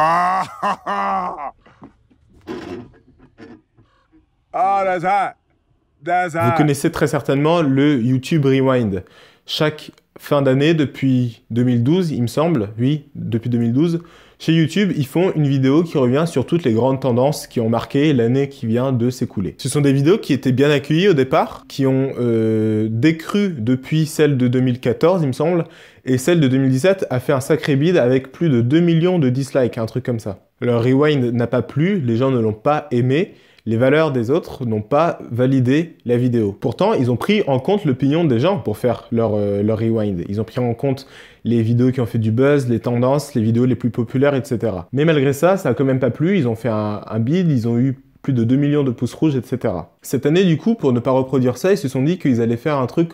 Ah, ah, that's Vous connaissez très certainement le YouTube Rewind. Chaque fin d'année depuis 2012, il me semble, oui, depuis 2012, chez YouTube, ils font une vidéo qui revient sur toutes les grandes tendances qui ont marqué l'année qui vient de s'écouler. Ce sont des vidéos qui étaient bien accueillies au départ, qui ont euh, décru depuis celle de 2014, il me semble, et celle de 2017 a fait un sacré bide avec plus de 2 millions de dislikes, un truc comme ça. Leur rewind n'a pas plu, les gens ne l'ont pas aimé, les valeurs des autres n'ont pas validé la vidéo. Pourtant, ils ont pris en compte l'opinion des gens pour faire leur, euh, rewind. Ils ont pris en compte les vidéos qui ont fait du buzz, les tendances, les vidéos les plus populaires, etc. Mais malgré ça, ça a quand même pas plu. Ils ont fait un, un bid, ils ont eu plus de 2 millions de pouces rouges, etc. Cette année, du coup, pour ne pas reproduire ça, ils se sont dit qu'ils allaient faire un truc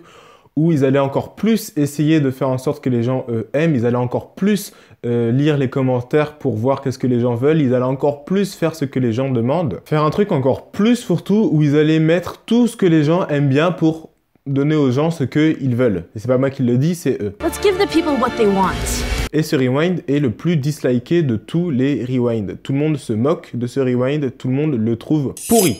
où ils allaient encore plus essayer de faire en sorte que les gens eux aiment, ils allaient encore plus euh, lire les commentaires pour voir qu'est-ce que les gens veulent, ils allaient encore plus faire ce que les gens demandent, faire un truc encore plus fourre-tout où ils allaient mettre tout ce que les gens aiment bien pour donner aux gens ce qu'ils veulent. Et c'est pas moi qui le dis, c'est eux. Et ce rewind est le plus disliké de tous les rewinds. Tout le monde se moque de ce rewind, tout le monde le trouve pourri.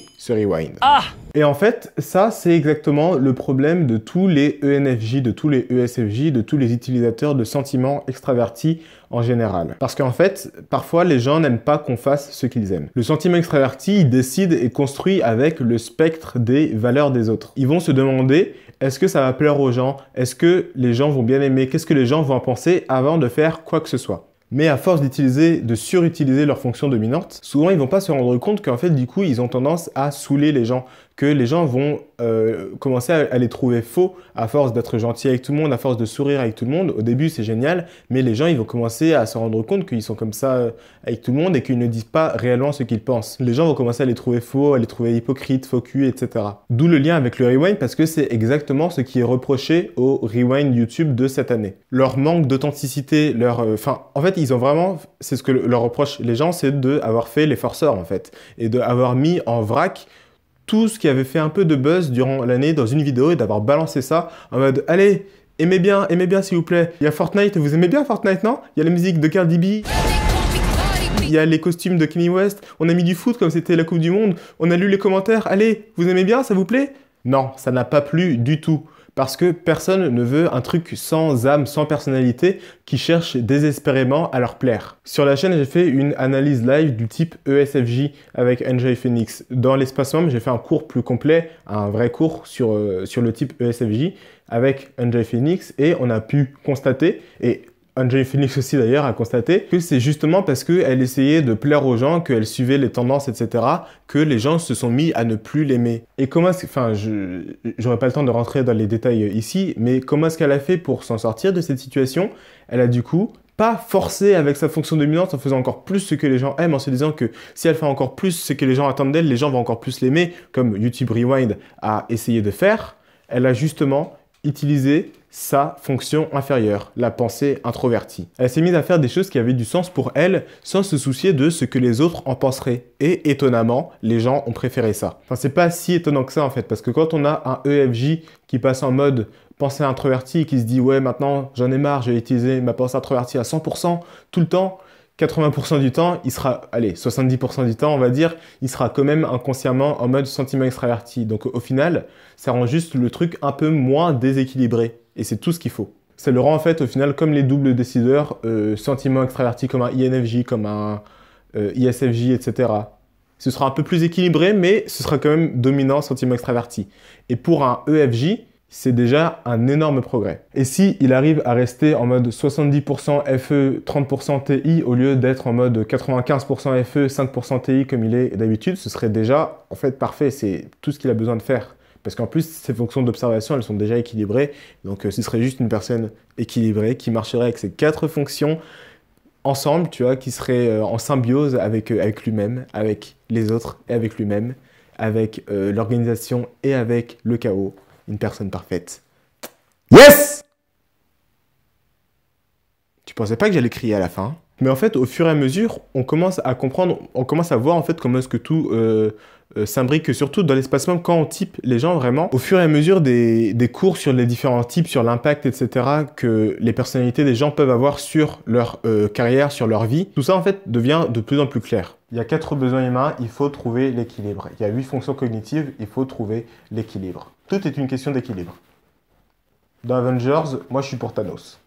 Ah. et en fait, ça, c'est exactement le problème de tous les ENFJ, de tous les ESFJ, de tous les utilisateurs de sentiments extravertis en général. Parce qu'en fait, parfois, les gens n'aiment pas qu'on fasse ce qu'ils aiment. Le sentiment extraverti, il décide et construit avec le spectre des valeurs des autres. Ils vont se demander, est-ce que ça va plaire aux gens Est-ce que les gens vont bien aimer Qu'est-ce que les gens vont en penser avant de faire quoi que ce soit mais à force d'utiliser, de surutiliser leurs fonctions dominante, souvent ils vont pas se rendre compte qu'en fait du coup ils ont tendance à saouler les gens, que les gens vont euh, commencer à, les trouver faux à force d'être gentil avec tout le monde, à force de sourire avec tout le monde. Au début c'est génial, mais les gens ils vont commencer à se rendre compte qu'ils sont comme ça euh, avec tout le monde et qu'ils ne disent pas réellement ce qu'ils pensent. Les gens vont commencer à les trouver faux, à les trouver hypocrites, faux cul, etc. D'où le lien avec le rewind parce que c'est exactement ce qui est reproché au rewind YouTube de cette année. Leur manque d'authenticité, leur, euh, enfin en fait ils ils ont vraiment, c'est ce que leur reprochent les gens, c'est d'avoir fait les forceurs en fait, et d'avoir mis en vrac tout ce qui avait fait un peu de buzz durant l'année dans une vidéo et d'avoir balancé ça en mode allez, aimez bien, aimez bien s'il vous plaît. Il y a Fortnite, vous aimez bien Fortnite, non Il y a la musique de Cardi B. Il y a les costumes de Kanye West, on a mis du foot comme c'était la Coupe du Monde, on a lu les commentaires, allez, vous aimez bien, ça vous plaît Non, ça n'a pas plu du tout. Parce que personne ne veut un truc sans âme, sans personnalité, qui cherche désespérément à leur plaire. Sur la chaîne, j'ai fait une analyse live du type ESFJ avec NJ Phoenix. Dans l'espace membre, j'ai fait un cours plus complet, un vrai cours sur, euh, sur le type ESFJ avec NJ Phoenix et on a pu constater et André Phoenix aussi d'ailleurs a constaté que c'est justement parce qu'elle essayait de plaire aux gens, qu'elle suivait les tendances, etc., que les gens se sont mis à ne plus l'aimer. Et comment est-ce... Enfin, je n'aurai pas le temps de rentrer dans les détails ici, mais comment est-ce qu'elle a fait pour s'en sortir de cette situation Elle a du coup pas forcé avec sa fonction dominante en faisant encore plus ce que les gens aiment, en se disant que si elle fait encore plus ce que les gens attendent d'elle, les gens vont encore plus l'aimer, comme YouTube Rewind a essayé de faire. Elle a justement utilisé sa fonction inférieure, la pensée introvertie. Elle s'est mise à faire des choses qui avaient du sens pour elle sans se soucier de ce que les autres en penseraient. Et étonnamment, les gens ont préféré ça. Enfin, c'est pas si étonnant que ça en fait, parce que quand on a un EFJ qui passe en mode pensée introvertie, qui se dit ouais maintenant j'en ai marre, j'ai utilisé ma pensée introvertie à 100% tout le temps, 80% du temps, il sera, allez, 70% du temps, on va dire, il sera quand même inconsciemment en mode sentiment extraverti. Donc au final, ça rend juste le truc un peu moins déséquilibré. Et c'est tout ce qu'il faut. Ça le rend en fait au final comme les doubles décideurs, euh, sentiment extraverti comme un INFJ, comme un euh, ISFJ, etc. Ce sera un peu plus équilibré, mais ce sera quand même dominant sentiment extraverti. Et pour un EFJ, c'est déjà un énorme progrès. Et si il arrive à rester en mode 70% FE, 30% TI au lieu d'être en mode 95% FE, 5% TI comme il est d'habitude, ce serait déjà en fait parfait, c'est tout ce qu'il a besoin de faire. Parce qu'en plus, ces fonctions d'observation, elles sont déjà équilibrées. Donc euh, ce serait juste une personne équilibrée qui marcherait avec ses quatre fonctions ensemble, tu vois, qui serait euh, en symbiose avec, euh, avec lui-même, avec les autres et avec lui-même, avec l'organisation et avec le chaos. Une personne parfaite. Yes je pensais pas que j'allais crier à la fin. Mais en fait, au fur et à mesure, on commence à comprendre, on commence à voir en fait comment est-ce que tout euh, euh, s'imbrique, surtout dans l'espace même quand on type les gens vraiment. Au fur et à mesure des, cours sur les différents types, sur l'impact, etc., que les personnalités des gens peuvent avoir sur leur euh, carrière, sur leur vie, tout ça en fait devient de plus en plus clair. Il y a quatre besoins humains, il faut trouver l'équilibre. Il y a huit fonctions cognitives, il faut trouver l'équilibre. Tout est une question d'équilibre. Dans Avengers, moi je suis pour Thanos.